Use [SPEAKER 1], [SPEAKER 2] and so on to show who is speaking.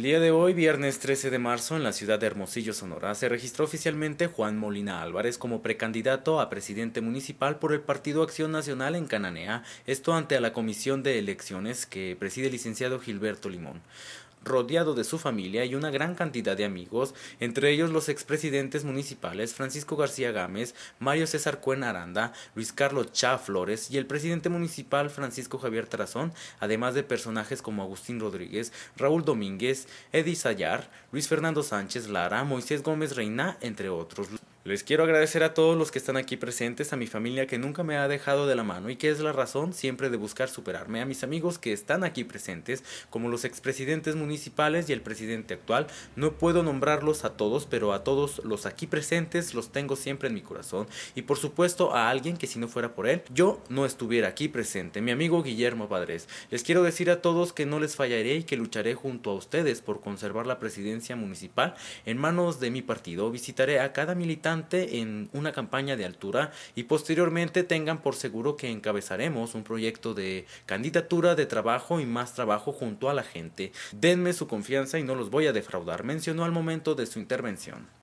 [SPEAKER 1] El día de hoy, viernes 13 de marzo, en la ciudad de Hermosillo, Sonora, se registró oficialmente Juan Molina Álvarez como precandidato a presidente municipal por el Partido Acción Nacional en Cananea, esto ante la comisión de elecciones que preside el licenciado Gilberto Limón rodeado de su familia y una gran cantidad de amigos, entre ellos los expresidentes municipales Francisco García Gámez, Mario César Cuen Aranda, Luis Carlos Cha Flores y el presidente municipal Francisco Javier Tarazón, además de personajes como Agustín Rodríguez, Raúl Domínguez, Eddie Sayar, Luis Fernando Sánchez Lara, Moisés Gómez Reina, entre otros. Les quiero agradecer a todos los que están aquí presentes, a mi familia que nunca me ha dejado de la mano y que es la razón siempre de buscar superarme, a mis amigos que están aquí presentes, como los expresidentes municipales y el presidente actual. No puedo nombrarlos a todos, pero a todos los aquí presentes los tengo siempre en mi corazón y por supuesto a alguien que si no fuera por él, yo no estuviera aquí presente, mi amigo Guillermo Padres. Les quiero decir a todos que no les fallaré y que lucharé junto a ustedes por conservar la presidencia municipal en manos de mi partido. Visitaré a cada militante en una campaña de altura y posteriormente tengan por seguro que encabezaremos un proyecto de candidatura de trabajo y más trabajo junto a la gente. Denme su confianza y no los voy a defraudar, mencionó al momento de su intervención.